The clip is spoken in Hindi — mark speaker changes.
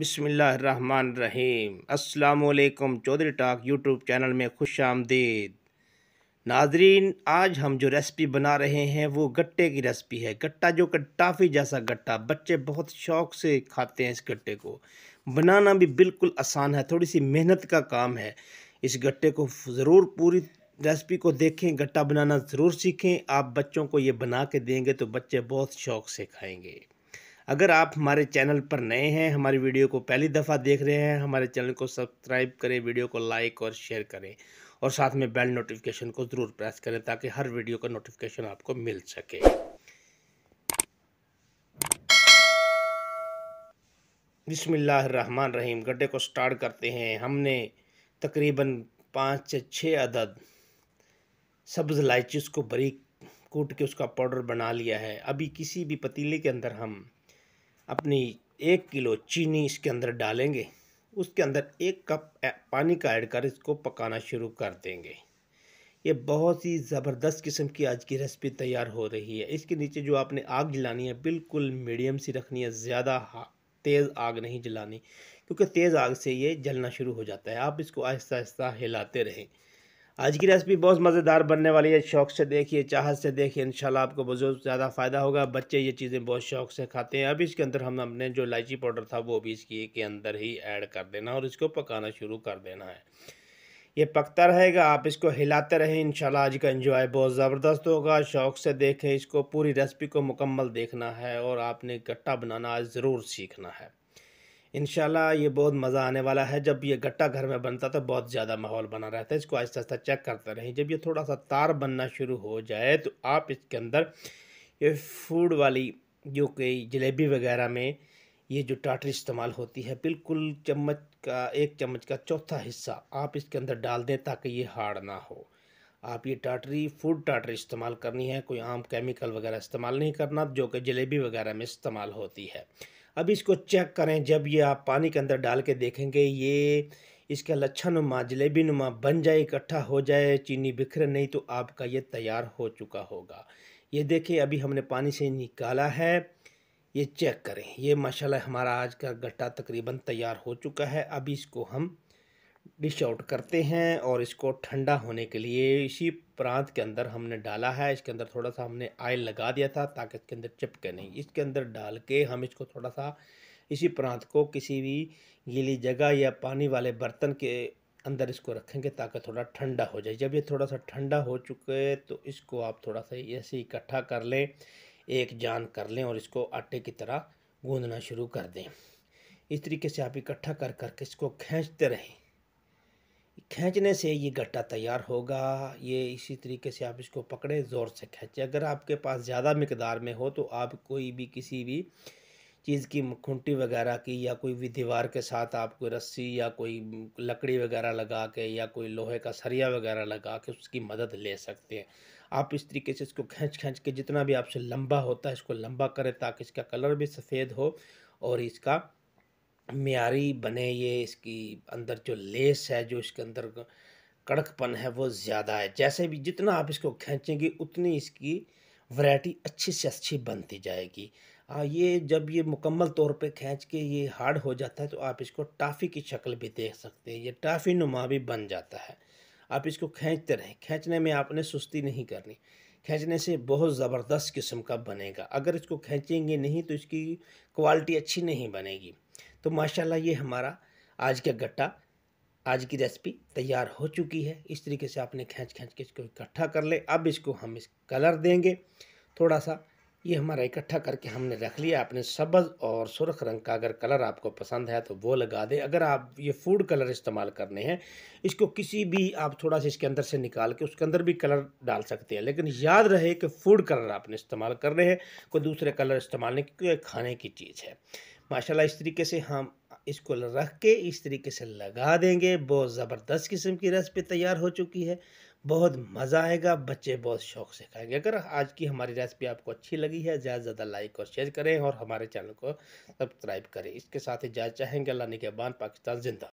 Speaker 1: रहीम अल्लाम चौधरी टाक यूट्यूब चैनल में खुश आमदीद नाजरीन आज हम जो रेसिपी बना रहे हैं वो गट्टे की रेसिपी है गट्टा जो कि टाफ़ी जैसा गट्टा बच्चे बहुत शौक से खाते हैं इस गट्टे को बनाना भी बिल्कुल आसान है थोड़ी सी मेहनत का काम है इस गट्टे को ज़रूर पूरी रेसिपी को देखें गट्टा बनाना ज़रूर सीखें आप बच्चों को ये बना के देंगे तो बच्चे बहुत शौक से खाएँगे अगर आप हमारे चैनल पर नए हैं हमारी वीडियो को पहली दफ़ा देख रहे हैं हमारे चैनल को सब्सक्राइब करें वीडियो को लाइक और शेयर करें और साथ में बेल नोटिफिकेशन को ज़रूर प्रेस करें ताकि हर वीडियो का नोटिफिकेशन आपको मिल सके बसमिल्लाम रहीम गड्ढे को स्टार्ट करते हैं हमने तकरीबन पाँच से छः अदद सब्ज़ इलायची उसको बरीक कूट के उसका पाउडर बना लिया है अभी किसी भी पतीले के अंदर हम अपनी एक किलो चीनी इसके अंदर डालेंगे उसके अंदर एक कप पानी का ऐड कर इसको पकाना शुरू कर देंगे ये बहुत ही ज़बरदस्त किस्म की आज की रेसिपी तैयार हो रही है इसके नीचे जो आपने आग जलानी है बिल्कुल मीडियम सी रखनी है ज़्यादा तेज़ आग नहीं जलानी क्योंकि तेज़ आग से ये जलना शुरू हो जाता है आप इसको आहिस्ता आहिस्ता हिलाते रहें आज की रेसिपी बहुत मज़ेदार बनने वाली है शौक से देखिए चाहत से देखिए इंशाल्लाह आपको बहुत ज़्यादा फ़ायदा होगा बच्चे ये चीज़ें बहुत शौक से खाते हैं अब इसके अंदर हम हमने जो इलायची पाउडर था वो भी इसकी के अंदर ही ऐड कर देना और इसको पकाना शुरू कर देना है ये पकता रहेगा आप इसको हिलाते रहें इन आज का इंजॉय बहुत ज़बरदस्त होगा शौक से देखें इसको पूरी रेसिपी को मुकम्मल देखना है और आपने गट्टा बनाना आज ज़रूर सीखना है इन ये बहुत मज़ा आने वाला है जब ये गट्टा घर में बनता तो बहुत ज़्यादा माहौल बना रहता है इसको आहिस्ता आहिस्ता चेक करते रहें जब ये थोड़ा सा तार बनना शुरू हो जाए तो आप इसके अंदर ये फूड वाली जो कि जलेबी वगैरह में ये जो टाटर इस्तेमाल होती है बिल्कुल चम्मच का एक चम्मच का चौथा हिस्सा आप इसके अंदर डाल दें ताकि ये हार्ड ना हो आप ये टाटरी फूड टाटरी इस्तेमाल करनी है कोई आम केमिकल वगैरह इस्तेमाल नहीं करना जो कि जलेबी वगैरह में इस्तेमाल होती है अब इसको चेक करें जब ये आप पानी के अंदर डाल के देखेंगे ये इसका लच्छा नुमा जलेबी नुमा बन जाए इकट्ठा हो जाए चीनी बिखरे नहीं तो आपका ये तैयार हो चुका होगा ये देखें अभी हमने पानी से निकाला है ये चेक करें ये माशाल्लाह हमारा आज का गट्टा तकरीबन तैयार हो चुका है अब इसको हम डिश आउट करते हैं और इसको ठंडा होने के लिए इसी प्रांत के अंदर हमने डाला है इसके अंदर थोड़ा सा हमने आयल लगा दिया था ताकि इसके अंदर चिपके नहीं इसके अंदर डाल के हम इसको थोड़ा सा इसी प्रांत को किसी भी गीली जगह या पानी वाले बर्तन के अंदर इसको रखेंगे ताकि थोड़ा ठंडा हो जाए जब ये थोड़ा सा ठंडा हो चुके तो इसको आप थोड़ा सा ऐसे इकट्ठा कर लें एक जान कर लें और इसको आटे की तरह गूंदना शुरू कर दें इस तरीके से आप इकट्ठा कर करके इसको खींचते रहें खींचने से ये गट्टा तैयार होगा ये इसी तरीके से आप इसको पकड़ें ज़ोर से खींचें अगर आपके पास ज़्यादा मकदार में हो तो आप कोई भी किसी भी चीज़ की खुंटी वगैरह की या कोई भी दीवार के साथ आप कोई रस्सी या कोई लकड़ी वगैरह लगा के या कोई लोहे का सरिया वगैरह लगा के उसकी मदद ले सकते हैं आप इस तरीके से इसको खींच खींच के जितना भी आपसे लंबा होता है इसको लंबा करें ताकि इसका कलर भी सफ़ेद हो और इसका मीरी बने ये इसकी अंदर जो लेस है जो इसके अंदर कड़कपन है वो ज़्यादा है जैसे भी जितना आप इसको खींचेंगे उतनी इसकी वैरायटी अच्छी से अच्छी बनती जाएगी आ ये जब ये मुकम्मल तौर पे खींच के ये हार्ड हो जाता है तो आप इसको टाफ़ी की शक्ल भी देख सकते हैं ये टाफ़ी नुमा भी बन जाता है आप इसको खींचते रहें खींचने में आपने सुस्ती नहीं करनी खींचने से बहुत ज़बरदस्त किस्म का बनेगा अगर इसको खींचेंगे नहीं तो इसकी क्वालिटी अच्छी नहीं बनेगी तो माशाल्लाह ये हमारा आज का गट्टा आज की रेसिपी तैयार हो चुकी है इस तरीके से आपने खींच खींच के इसको इकट्ठा कर ले अब इसको हम इस कलर देंगे थोड़ा सा ये हमारा इकट्ठा करके हमने रख लिया अपने सब्ज़ और सुरख रंग का अगर कलर आपको पसंद है तो वो लगा दें अगर आप ये फूड कलर इस्तेमाल करने हैं इसको किसी भी आप थोड़ा सा इसके अंदर से निकाल के उसके अंदर भी कलर डाल सकते हैं लेकिन याद रहे कि फूड कलर आपने इस्तेमाल करने हैं कोई दूसरे कलर इस्तेमाल नहीं क्योंकि खाने की चीज़ है माशाला इस तरीके से हम इसको रख के इस तरीके से लगा देंगे बहुत ज़बरदस्त किस्म की रेसिपी तैयार हो चुकी है बहुत मज़ा आएगा बच्चे बहुत शौक से खाएंगे अगर आज की हमारी रेसिपी आपको अच्छी लगी है ज़्यादा से ज़्यादा लाइक और शेयर करें और हमारे चैनल को सब्सक्राइब करें इसके साथ ही जाए चाहेंगे अल्लाह के बान पाकिस्तान जिंदा